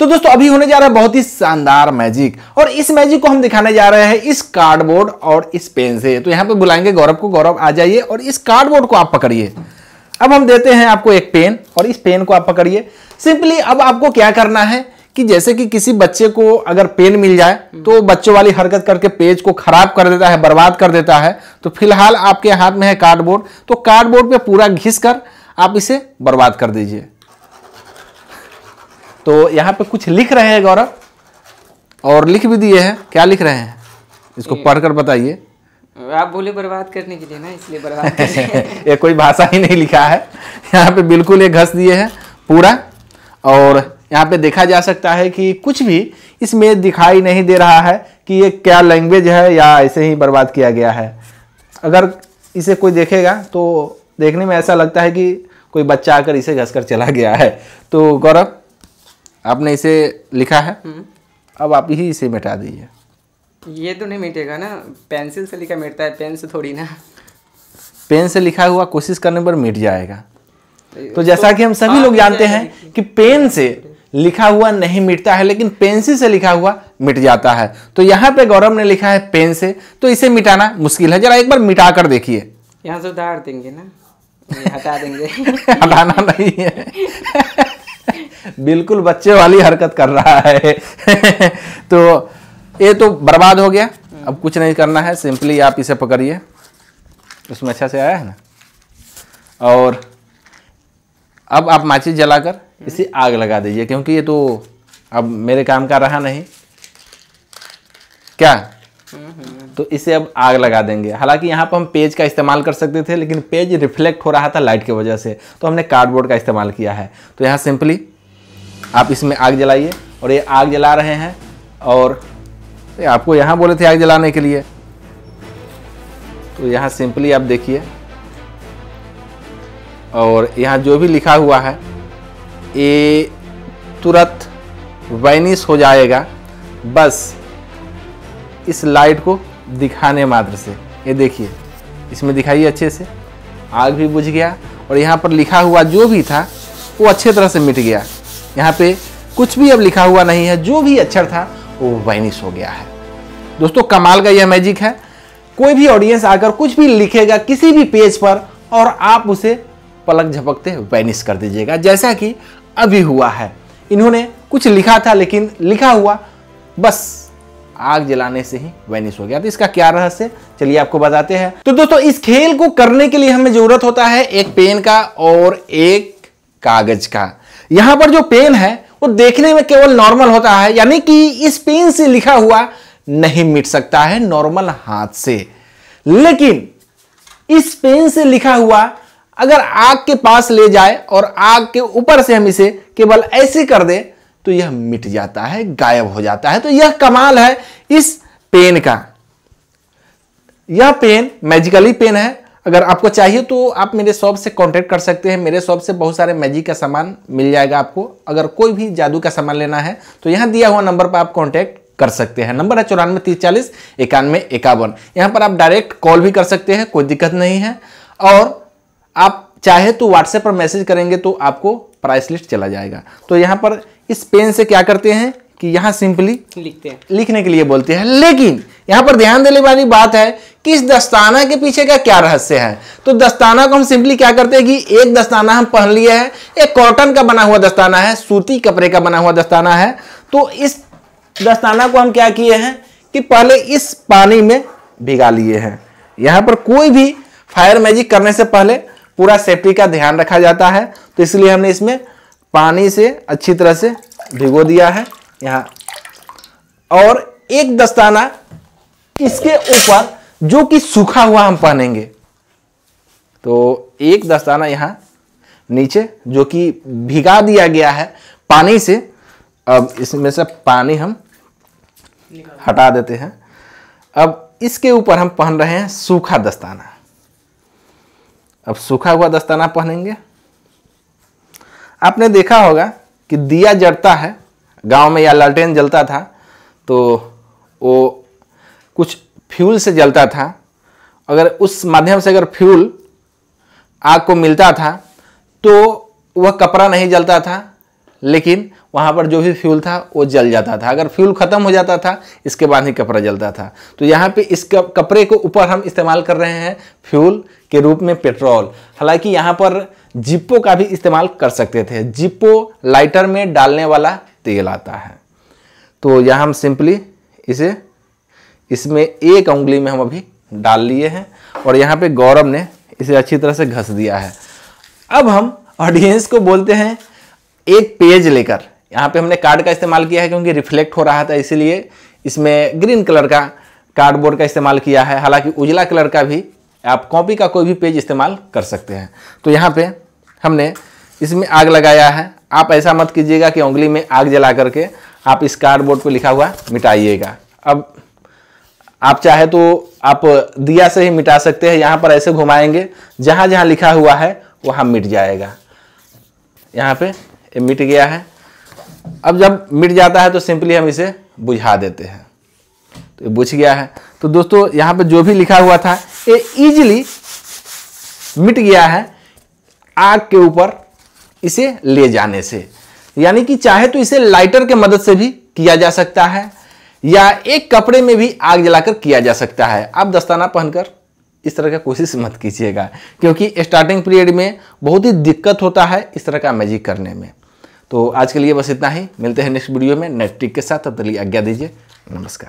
तो दोस्तों अभी होने जा रहा है बहुत ही शानदार मैजिक और इस मैजिक को हम दिखाने जा रहे हैं इस कार्डबोर्ड और इस पेन से तो यहां पे बुलाएंगे गौरव को गौरव आ जाइए और इस कार्डबोर्ड को आप पकड़िए अब हम देते हैं आपको एक पेन और इस पेन को आप पकड़िए सिंपली अब आपको क्या करना है कि जैसे कि किसी बच्चे को अगर पेन मिल जाए तो बच्चों वाली हरकत करके पेज को खराब कर देता है बर्बाद कर देता है तो फिलहाल आपके हाथ में है कार्डबोर्ड तो कार्डबोर्ड पे पूरा घिस कर आप इसे बर्बाद कर दीजिए तो यहाँ पे कुछ लिख रहे हैं गौरव और लिख भी दिए हैं क्या लिख रहे हैं इसको पढ़कर बताइए आप बोले बर्बाद करने के लिए ना इसलिए बर्बाद ये कोई भाषा ही नहीं लिखा है यहाँ पे बिल्कुल ये घस दिए हैं पूरा और यहाँ पे देखा जा सकता है कि कुछ भी इसमें दिखाई नहीं दे रहा है कि ये क्या लैंग्वेज है या ऐसे ही बर्बाद किया गया है अगर इसे कोई देखेगा तो देखने में ऐसा लगता है कि कोई बच्चा आकर इसे घस कर चला गया है तो गौरव आपने इसे लिखा है हम्म। अब आप ही इसे मिटा दीजिए ये तो नहीं मिटेगा ना पेंसिल से लिखा मिटता है पेन से थोड़ी ना पेन से लिखा हुआ कोशिश करने पर मिट जाएगा तो, तो जैसा तो कि हम सभी हाँ, लोग जानते हैं कि पेन से लिखा हुआ नहीं मिटता है लेकिन पेंसिल से लिखा हुआ मिट जाता है तो यहाँ पे गौरव ने लिखा है पेन से तो इसे मिटाना मुश्किल है जरा एक बार मिटा कर देखिए यहाँ से उतार देंगे ना हटा देंगे हटाना नहीं है बिल्कुल बच्चे वाली हरकत कर रहा है तो ये तो बर्बाद हो गया अब कुछ नहीं करना है सिंपली आप इसे पकड़िए उसमें अच्छा से आया है ना और अब आप माचिस जलाकर इसे आग लगा दीजिए क्योंकि ये तो अब मेरे काम का रहा नहीं क्या तो इसे अब आग लगा देंगे हालांकि यहाँ पर हम पेज का इस्तेमाल कर सकते थे लेकिन पेज रिफ्लेक्ट हो रहा था लाइट की वजह से तो हमने कार्डबोर्ड का इस्तेमाल किया है तो यहाँ सिंपली आप इसमें आग जलाइए और ये आग जला रहे हैं और आपको यहाँ बोले थे आग जलाने के लिए तो यहाँ सिंपली आप देखिए और यहाँ जो भी लिखा हुआ है ये तुरंत वैनिश हो जाएगा बस इस लाइट को दिखाने मात्र से ये देखिए इसमें दिखाइए अच्छे से आग भी बुझ गया और यहाँ पर लिखा हुआ जो भी था वो अच्छे तरह से मिट गया यहाँ पे कुछ भी अब लिखा हुआ नहीं है जो भी अक्षर था वो वैनिश हो गया है दोस्तों कमाल का यह मैजिक है कोई भी ऑडियंस आकर कुछ भी लिखेगा किसी भी पेज पर और आप उसे पलक झपकते वैनिश कर दीजिएगा जैसा कि अभी हुआ है इन्होंने कुछ लिखा था लेकिन लिखा हुआ बस आग जलाने से ही वैनिश हो गया तो इसका क्या रहस्य चलिए आपको बताते हैं तो दोस्तों इस खेल को करने के लिए हमें जरूरत होता है एक पेन का और एक कागज का यहां पर जो पेन है वो देखने में केवल नॉर्मल होता है यानी कि इस पेन से लिखा हुआ नहीं मिट सकता है नॉर्मल हाथ से लेकिन इस पेन से लिखा हुआ अगर आग के पास ले जाए और आग के ऊपर से हम इसे केवल ऐसे कर दे तो यह मिट जाता है गायब हो जाता है तो यह कमाल है इस पेन का यह पेन मैजिकली पेन है अगर आपको चाहिए तो आप मेरे शॉप से कांटेक्ट कर सकते हैं मेरे शॉप से बहुत सारे मैजिक का सामान मिल जाएगा आपको अगर कोई भी जादू का सामान लेना है तो यहाँ दिया हुआ नंबर पर आप कांटेक्ट कर सकते हैं नंबर है चौरानवे तीस चालीस इक्यानवे इक्यावन यहाँ पर आप डायरेक्ट कॉल भी कर सकते हैं कोई दिक्कत नहीं है और आप चाहे तो व्हाट्सएप पर मैसेज करेंगे तो आपको प्राइस लिस्ट चला जाएगा तो यहाँ पर इस पेन से क्या करते हैं कि यहाँ सिंपली लिखते हैं लिखने के लिए बोलते हैं लेकिन यहाँ पर ध्यान देने वाली बात है कि इस दस्ताना के पीछे का क्या रहस्य है तो दस्ताना को हम सिंपली क्या करते हैं कि एक दस्ताना हम पहन लिए हैं एक कॉटन का बना हुआ दस्ताना है सूती कपड़े का बना हुआ दस्ताना है तो इस दस्ताना को हम क्या किए हैं कि पहले इस पानी में भिगा लिए हैं यहाँ पर कोई भी फायर मैजिक करने से पहले पूरा सेफ्टी का ध्यान रखा जाता है तो इसलिए हमने इसमें पानी से अच्छी तरह से भिगो दिया है यहां और एक दस्ताना इसके ऊपर जो कि सूखा हुआ हम पहनेंगे तो एक दस्ताना यहां नीचे जो कि भिगा दिया गया है पानी से अब इसमें से पानी हम हटा देते हैं अब इसके ऊपर हम पहन रहे हैं सूखा दस्ताना अब सूखा हुआ दस्ताना पहनेंगे आपने देखा होगा कि दिया जड़ता है गांव में या लालटेन जलता था तो वो कुछ फ्यूल से जलता था अगर उस माध्यम से अगर फ्यूल आग को मिलता था तो वह कपड़ा नहीं जलता था लेकिन वहाँ पर जो भी फ्यूल था वो जल जाता था अगर फ्यूल ख़त्म हो जाता था इसके बाद ही कपड़ा जलता था तो यहाँ पे इस कपड़े को ऊपर हम इस्तेमाल कर रहे हैं फ्यूल के रूप में पेट्रोल हालांकि यहाँ पर जिप्पो का भी इस्तेमाल कर सकते थे जिप्पो लाइटर में डालने वाला तेल आता है तो यहाँ हम सिंपली इसे इसमें एक उंगली में हम अभी डाल लिए हैं और यहाँ पे गौरव ने इसे अच्छी तरह से घस दिया है अब हम ऑडियंस को बोलते हैं एक पेज लेकर यहाँ पे हमने कार्ड का इस्तेमाल किया है क्योंकि रिफ्लेक्ट हो रहा था इसीलिए इसमें ग्रीन कलर का कार्डबोर्ड का इस्तेमाल किया है हालांकि उजला कलर का भी आप कॉपी का कोई भी पेज इस्तेमाल कर सकते हैं तो यहाँ पे हमने इसमें आग लगाया है आप ऐसा मत कीजिएगा कि उंगली में आग जला करके आप इस कार्डबोर्ड पर लिखा हुआ मिटाइएगा अब आप चाहे तो आप दिया से ही मिटा सकते हैं यहाँ पर ऐसे घुमाएंगे जहाँ जहाँ लिखा हुआ है वहाँ मिट जाएगा यहाँ पे मिट गया है अब जब मिट जाता है तो सिंपली हम इसे बुझा देते हैं तो बुझ गया है तो दोस्तों यहां पर जो भी लिखा हुआ था ये इजिली मिट गया है आग के ऊपर इसे ले जाने से यानी कि चाहे तो इसे लाइटर के मदद से भी किया जा सकता है या एक कपड़े में भी आग जलाकर किया जा सकता है आप दस्ताना पहनकर इस तरह का कोशिश मत कीजिएगा क्योंकि स्टार्टिंग पीरियड में बहुत ही दिक्कत होता है इस तरह का मैजिक करने में तो आज के लिए बस इतना ही मिलते हैं नेक्स्ट वीडियो में नेक्स्ट ट्रिक के साथ तब तक आज्ञा दीजिए नमस्कार